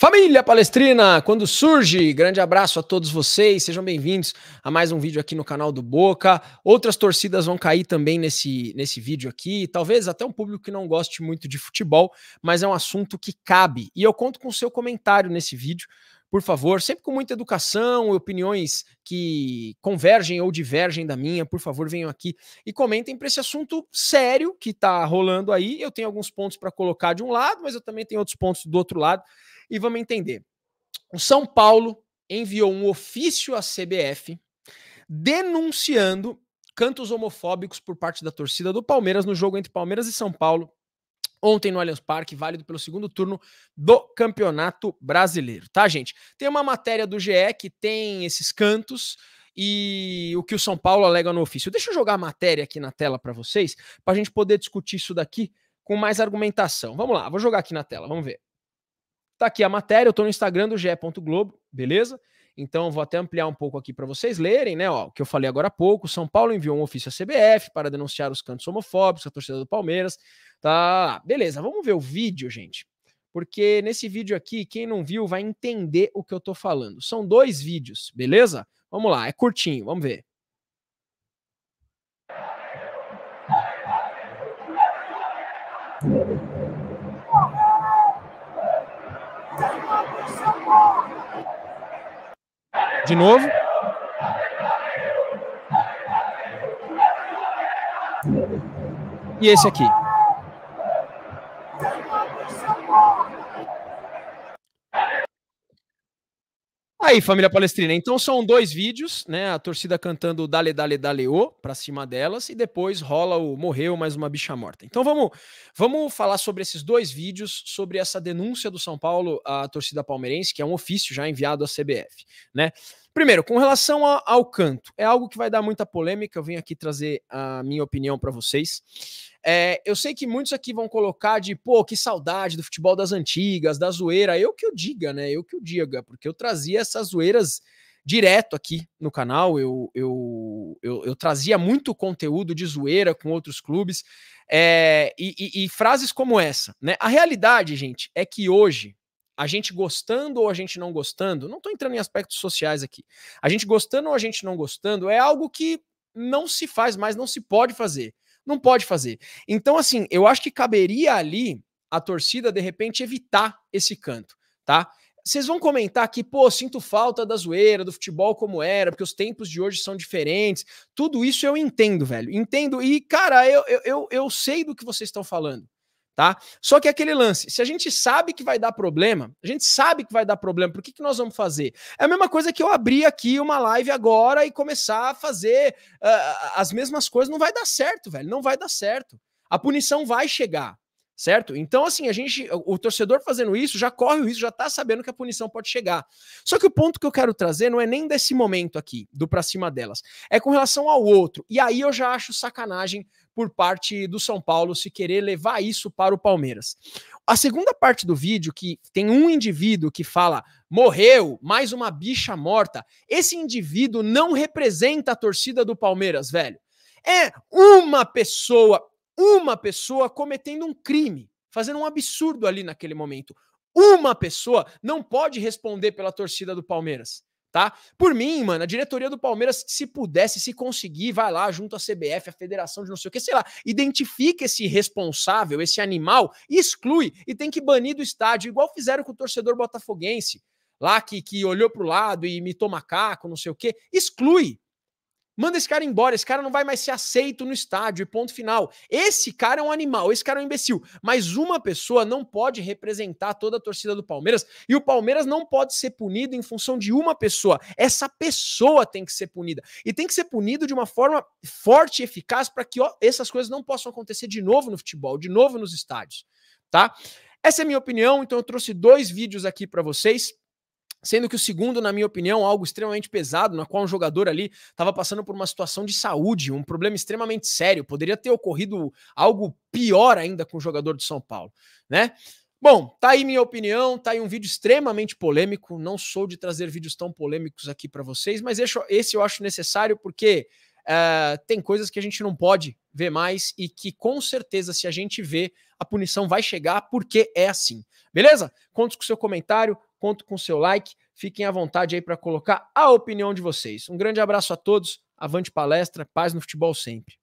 Família Palestrina, quando surge, grande abraço a todos vocês, sejam bem-vindos a mais um vídeo aqui no canal do Boca. Outras torcidas vão cair também nesse, nesse vídeo aqui, talvez até um público que não goste muito de futebol, mas é um assunto que cabe. E eu conto com o seu comentário nesse vídeo, por favor, sempre com muita educação, opiniões que convergem ou divergem da minha, por favor, venham aqui e comentem para esse assunto sério que está rolando aí. Eu tenho alguns pontos para colocar de um lado, mas eu também tenho outros pontos do outro lado e vamos entender. O São Paulo enviou um ofício à CBF denunciando cantos homofóbicos por parte da torcida do Palmeiras no jogo entre Palmeiras e São Paulo ontem no Allianz Parque, válido pelo segundo turno do Campeonato Brasileiro, tá, gente? Tem uma matéria do GE que tem esses cantos e o que o São Paulo alega no ofício. Deixa eu jogar a matéria aqui na tela para vocês, para a gente poder discutir isso daqui com mais argumentação. Vamos lá, vou jogar aqui na tela, vamos ver. Tá aqui a matéria, eu tô no Instagram do GE. Globo, beleza? Então vou até ampliar um pouco aqui para vocês lerem, né? Ó, o que eu falei agora há pouco, São Paulo enviou um ofício à CBF para denunciar os cantos homofóbicos, a torcida do Palmeiras. Tá, beleza, vamos ver o vídeo, gente. Porque nesse vídeo aqui, quem não viu vai entender o que eu tô falando. São dois vídeos, beleza? Vamos lá, é curtinho, vamos ver. De novo. E esse aqui. Aí, família palestrina. Então são dois vídeos, né? A torcida cantando Dale Dale Daleô para cima delas e depois rola o Morreu mais uma bicha morta. Então vamos, vamos falar sobre esses dois vídeos, sobre essa denúncia do São Paulo à torcida palmeirense, que é um ofício já enviado à CBF, né? Primeiro, com relação a, ao canto, é algo que vai dar muita polêmica. Eu vim aqui trazer a minha opinião para vocês. É, eu sei que muitos aqui vão colocar de, pô, que saudade do futebol das antigas, da zoeira. Eu que eu diga, né? Eu que eu diga, porque eu trazia essas zoeiras direto aqui no canal. Eu, eu, eu, eu trazia muito conteúdo de zoeira com outros clubes. É, e, e, e frases como essa, né? A realidade, gente, é que hoje, a gente gostando ou a gente não gostando, não estou entrando em aspectos sociais aqui, a gente gostando ou a gente não gostando é algo que não se faz mais, não se pode fazer. Não pode fazer. Então, assim, eu acho que caberia ali a torcida, de repente, evitar esse canto, tá? Vocês vão comentar que, pô, sinto falta da zoeira, do futebol como era, porque os tempos de hoje são diferentes. Tudo isso eu entendo, velho. Entendo. E, cara, eu, eu, eu sei do que vocês estão falando tá? Só que é aquele lance, se a gente sabe que vai dar problema, a gente sabe que vai dar problema, por que, que nós vamos fazer? É a mesma coisa que eu abrir aqui uma live agora e começar a fazer uh, as mesmas coisas, não vai dar certo, velho, não vai dar certo. A punição vai chegar, certo? Então, assim, a gente, o torcedor fazendo isso já corre o risco, já tá sabendo que a punição pode chegar. Só que o ponto que eu quero trazer não é nem desse momento aqui, do pra cima delas, é com relação ao outro. E aí eu já acho sacanagem por parte do São Paulo se querer levar isso para o Palmeiras. A segunda parte do vídeo, que tem um indivíduo que fala morreu, mais uma bicha morta, esse indivíduo não representa a torcida do Palmeiras, velho. É uma pessoa, uma pessoa cometendo um crime, fazendo um absurdo ali naquele momento. Uma pessoa não pode responder pela torcida do Palmeiras, tá? Por mim, mano, a diretoria do Palmeiras, se pudesse, se conseguir, vai lá junto à CBF, à federação de não sei o que, sei lá, identifica esse responsável, esse animal, exclui e tem que banir do estádio, igual fizeram com o torcedor botafoguense, lá que, que olhou pro lado e imitou macaco, não sei o que, exclui, Manda esse cara embora, esse cara não vai mais ser aceito no estádio e ponto final. Esse cara é um animal, esse cara é um imbecil. Mas uma pessoa não pode representar toda a torcida do Palmeiras e o Palmeiras não pode ser punido em função de uma pessoa. Essa pessoa tem que ser punida. E tem que ser punido de uma forma forte e eficaz para que ó, essas coisas não possam acontecer de novo no futebol, de novo nos estádios, tá? Essa é a minha opinião, então eu trouxe dois vídeos aqui para vocês. Sendo que o segundo, na minha opinião, algo extremamente pesado, na qual um jogador ali estava passando por uma situação de saúde, um problema extremamente sério. Poderia ter ocorrido algo pior ainda com o jogador do São Paulo, né? Bom, tá aí minha opinião, tá aí um vídeo extremamente polêmico. Não sou de trazer vídeos tão polêmicos aqui para vocês, mas esse eu acho necessário porque uh, tem coisas que a gente não pode ver mais e que com certeza, se a gente vê, a punição vai chegar porque é assim. Beleza? Conto com o seu comentário Conto com seu like. Fiquem à vontade aí para colocar a opinião de vocês. Um grande abraço a todos. Avante palestra. Paz no futebol sempre.